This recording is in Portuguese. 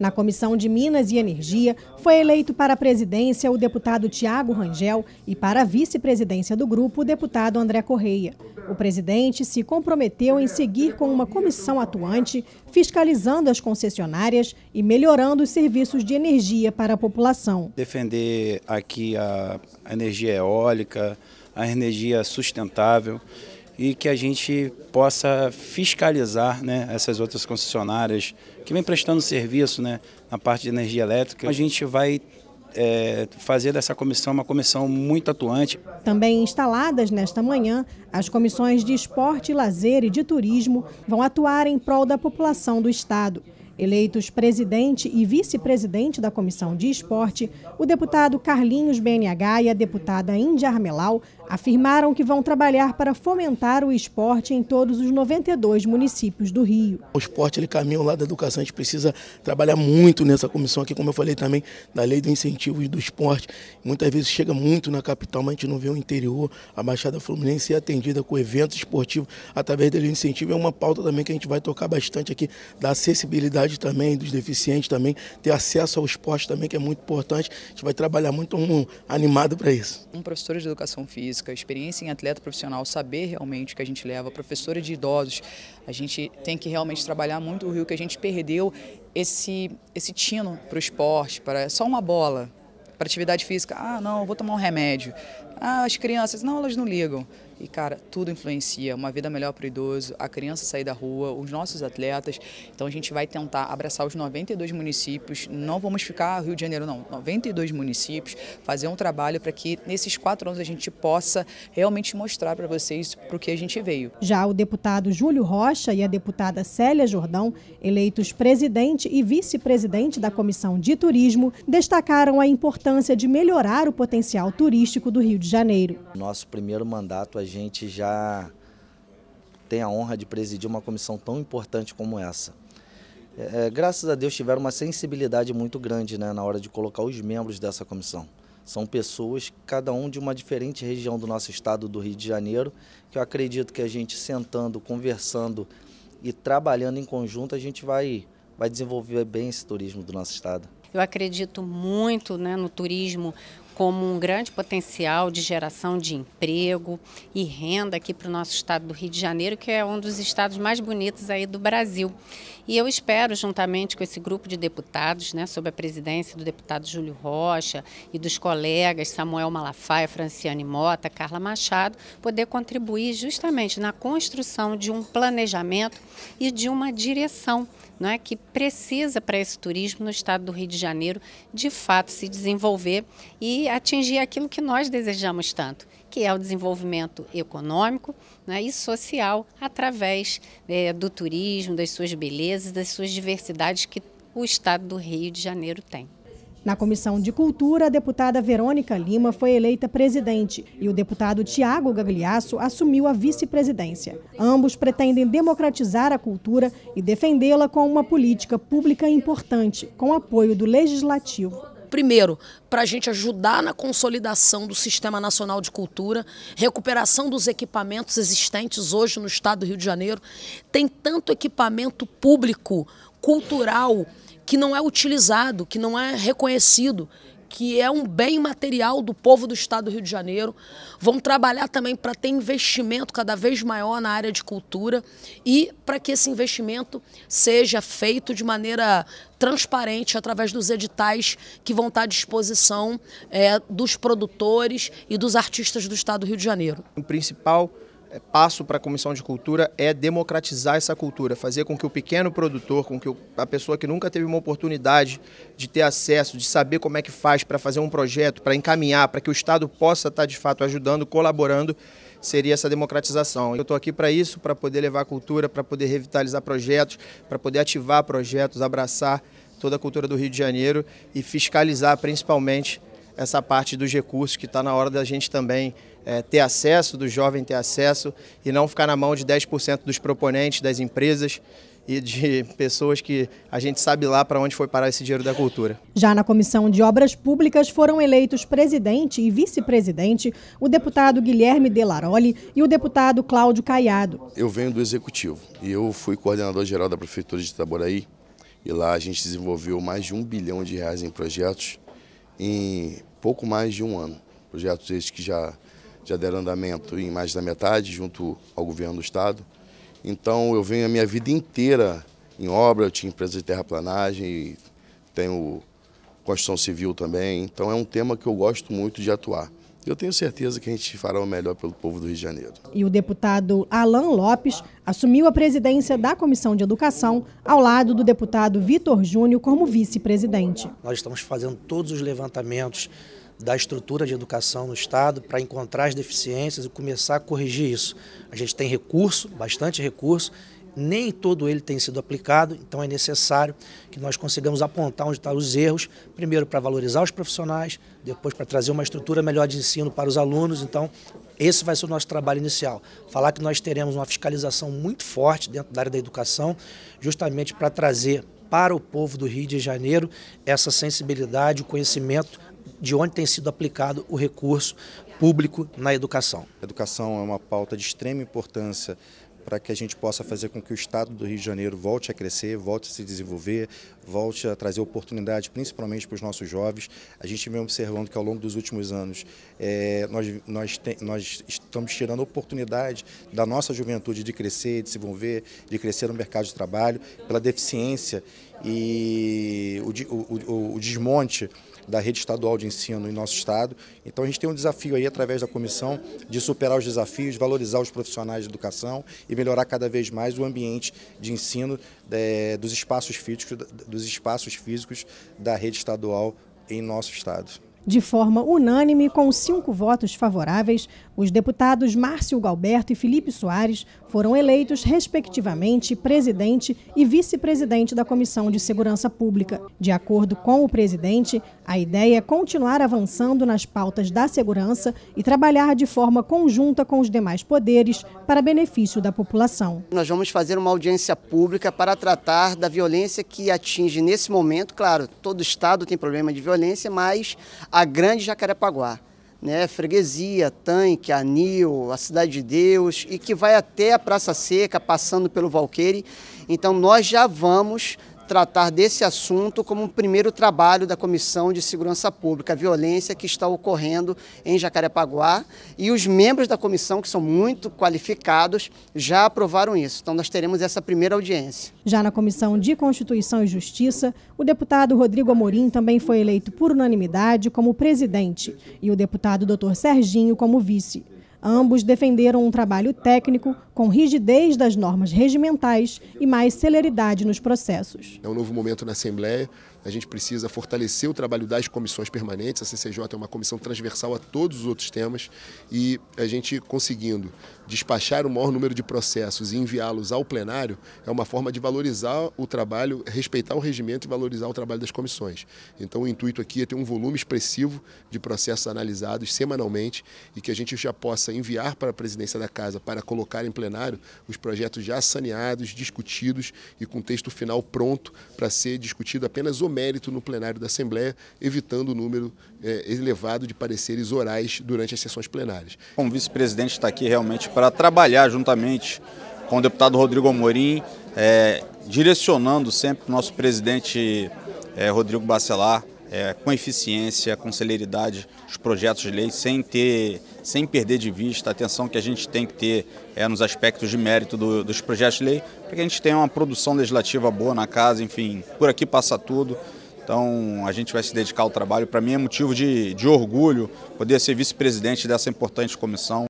Na Comissão de Minas e Energia, foi eleito para a presidência o deputado Tiago Rangel e para a vice-presidência do grupo o deputado André Correia. O presidente se comprometeu em seguir com uma comissão atuante, fiscalizando as concessionárias e melhorando os serviços de energia para a população. Defender aqui a energia eólica, a energia sustentável e que a gente possa fiscalizar né, essas outras concessionárias que vem prestando serviço né, na parte de energia elétrica. A gente vai é, fazer dessa comissão uma comissão muito atuante. Também instaladas nesta manhã, as comissões de esporte, lazer e de turismo vão atuar em prol da população do Estado. Eleitos presidente e vice-presidente da Comissão de Esporte, o deputado Carlinhos BNH e a deputada Índia Armelau afirmaram que vão trabalhar para fomentar o esporte em todos os 92 municípios do Rio. O esporte ele caminha lá da educação, a gente precisa trabalhar muito nessa comissão aqui, como eu falei também, da lei do incentivo do esporte. Muitas vezes chega muito na capital, mas a gente não vê o interior. A Baixada Fluminense é atendida com eventos esportivos através da lei incentivo. É uma pauta também que a gente vai tocar bastante aqui, da acessibilidade também, dos deficientes também, ter acesso ao esporte também, que é muito importante. A gente vai trabalhar muito um então, animado para isso. Um professor de educação física, física, experiência em atleta profissional, saber realmente o que a gente leva, professora de idosos, a gente tem que realmente trabalhar muito o Rio, que a gente perdeu esse, esse tino para o esporte, para só uma bola, para atividade física. Ah, não, vou tomar um remédio. Ah, as crianças, não, elas não ligam. E, cara, tudo influencia. Uma vida melhor para o idoso, a criança sair da rua, os nossos atletas. Então, a gente vai tentar abraçar os 92 municípios. Não vamos ficar Rio de Janeiro, não. 92 municípios. Fazer um trabalho para que, nesses quatro anos, a gente possa realmente mostrar para vocês para o que a gente veio. Já o deputado Júlio Rocha e a deputada Célia Jordão, eleitos presidente e vice-presidente da Comissão de Turismo, destacaram a importância de melhorar o potencial turístico do Rio de Janeiro janeiro. Nosso primeiro mandato, a gente já tem a honra de presidir uma comissão tão importante como essa. É, é, graças a Deus tiveram uma sensibilidade muito grande né, na hora de colocar os membros dessa comissão. São pessoas, cada um de uma diferente região do nosso estado do Rio de Janeiro, que eu acredito que a gente sentando, conversando e trabalhando em conjunto, a gente vai, vai desenvolver bem esse turismo do nosso estado. Eu acredito muito né, no turismo como um grande potencial de geração de emprego e renda aqui para o nosso estado do Rio de Janeiro, que é um dos estados mais bonitos aí do Brasil. E eu espero, juntamente com esse grupo de deputados, né, sob a presidência do deputado Júlio Rocha e dos colegas Samuel Malafaia, Franciane Mota, Carla Machado, poder contribuir justamente na construção de um planejamento e de uma direção é, que precisa para esse turismo no estado do Rio de Janeiro, de fato, se desenvolver e atingir aquilo que nós desejamos tanto, que é o desenvolvimento econômico né, e social através é, do turismo, das suas belezas, das suas diversidades que o estado do Rio de Janeiro tem. Na Comissão de Cultura, a deputada Verônica Lima foi eleita presidente e o deputado Tiago Gagliasso assumiu a vice-presidência. Ambos pretendem democratizar a cultura e defendê-la com uma política pública importante, com apoio do Legislativo. Primeiro, para a gente ajudar na consolidação do Sistema Nacional de Cultura, recuperação dos equipamentos existentes hoje no estado do Rio de Janeiro. Tem tanto equipamento público, cultural, que não é utilizado, que não é reconhecido, que é um bem material do povo do estado do Rio de Janeiro. Vamos trabalhar também para ter investimento cada vez maior na área de cultura e para que esse investimento seja feito de maneira transparente através dos editais que vão estar à disposição é, dos produtores e dos artistas do estado do Rio de Janeiro. O principal é passo para a Comissão de Cultura é democratizar essa cultura, fazer com que o pequeno produtor, com que a pessoa que nunca teve uma oportunidade de ter acesso, de saber como é que faz para fazer um projeto, para encaminhar, para que o Estado possa estar tá, de fato ajudando, colaborando, seria essa democratização. Eu estou aqui para isso, para poder levar cultura, para poder revitalizar projetos, para poder ativar projetos, abraçar toda a cultura do Rio de Janeiro e fiscalizar principalmente essa parte dos recursos que está na hora da gente também é, ter acesso, do jovem ter acesso e não ficar na mão de 10% dos proponentes, das empresas e de pessoas que a gente sabe lá para onde foi parar esse dinheiro da cultura. Já na Comissão de Obras Públicas foram eleitos presidente e vice-presidente o deputado Guilherme Delaroli e o deputado Cláudio Caiado. Eu venho do Executivo e eu fui coordenador geral da Prefeitura de Itaboraí e lá a gente desenvolveu mais de um bilhão de reais em projetos em pouco mais de um ano. Projetos esses que já, já deram andamento em mais da metade, junto ao governo do Estado. Então eu venho a minha vida inteira em obra, eu tinha empresa de terraplanagem, tenho construção civil também, então é um tema que eu gosto muito de atuar. Eu tenho certeza que a gente fará o melhor pelo povo do Rio de Janeiro. E o deputado Alan Lopes assumiu a presidência da Comissão de Educação, ao lado do deputado Vitor Júnior como vice-presidente. Nós estamos fazendo todos os levantamentos da estrutura de educação no Estado para encontrar as deficiências e começar a corrigir isso. A gente tem recurso, bastante recurso, nem todo ele tem sido aplicado, então é necessário que nós consigamos apontar onde estão os erros, primeiro para valorizar os profissionais, depois para trazer uma estrutura melhor de ensino para os alunos, então esse vai ser o nosso trabalho inicial. Falar que nós teremos uma fiscalização muito forte dentro da área da educação, justamente para trazer para o povo do Rio de Janeiro essa sensibilidade, o conhecimento de onde tem sido aplicado o recurso público na educação. A educação é uma pauta de extrema importância para que a gente possa fazer com que o Estado do Rio de Janeiro volte a crescer, volte a se desenvolver, volte a trazer oportunidade, principalmente para os nossos jovens. A gente vem observando que ao longo dos últimos anos é, nós, nós, te, nós estamos tirando oportunidade da nossa juventude de crescer, de se envolver, de crescer no mercado de trabalho, pela deficiência e o, o, o, o desmonte da rede estadual de ensino em nosso estado. Então a gente tem um desafio aí através da comissão de superar os desafios, valorizar os profissionais de educação e melhorar cada vez mais o ambiente de ensino é, dos espaços físicos, dos espaços físicos da rede estadual em nosso estado. De forma unânime, com cinco votos favoráveis, os deputados Márcio Galberto e Felipe Soares foram eleitos, respectivamente, presidente e vice-presidente da Comissão de Segurança Pública. De acordo com o presidente, a ideia é continuar avançando nas pautas da segurança e trabalhar de forma conjunta com os demais poderes para benefício da população. Nós vamos fazer uma audiência pública para tratar da violência que atinge nesse momento, claro, todo Estado tem problema de violência, mas a grande Jacarepaguá. Né, Freguesia, Tanque, Anil, a Cidade de Deus e que vai até a Praça Seca, passando pelo Valqueire. Então nós já vamos tratar desse assunto como um primeiro trabalho da Comissão de Segurança Pública, a violência que está ocorrendo em Jacarepaguá. E os membros da comissão, que são muito qualificados, já aprovaram isso. Então, nós teremos essa primeira audiência. Já na Comissão de Constituição e Justiça, o deputado Rodrigo Amorim também foi eleito por unanimidade como presidente e o deputado Dr. Serginho como vice. Ambos defenderam um trabalho técnico com rigidez das normas regimentais e mais celeridade nos processos. É um novo momento na Assembleia, a gente precisa fortalecer o trabalho das comissões permanentes. A CCJ é uma comissão transversal a todos os outros temas e a gente conseguindo despachar o maior número de processos e enviá-los ao plenário é uma forma de valorizar o trabalho, respeitar o regimento e valorizar o trabalho das comissões. Então, o intuito aqui é ter um volume expressivo de processos analisados semanalmente e que a gente já possa enviar para a presidência da Casa para colocar em plenário os projetos já saneados, discutidos e com texto final pronto para ser discutido apenas o mérito no plenário da Assembleia, evitando o número é, elevado de pareceres orais durante as sessões plenárias. o vice-presidente está aqui realmente para trabalhar juntamente com o deputado Rodrigo Amorim, é, direcionando sempre o nosso presidente é, Rodrigo Bacelar é, com eficiência, com celeridade os projetos de lei, sem ter sem perder de vista a atenção que a gente tem que ter é, nos aspectos de mérito do, dos projetos de lei, para que a gente tenha uma produção legislativa boa na casa, enfim, por aqui passa tudo. Então a gente vai se dedicar ao trabalho. Para mim é motivo de, de orgulho poder ser vice-presidente dessa importante comissão.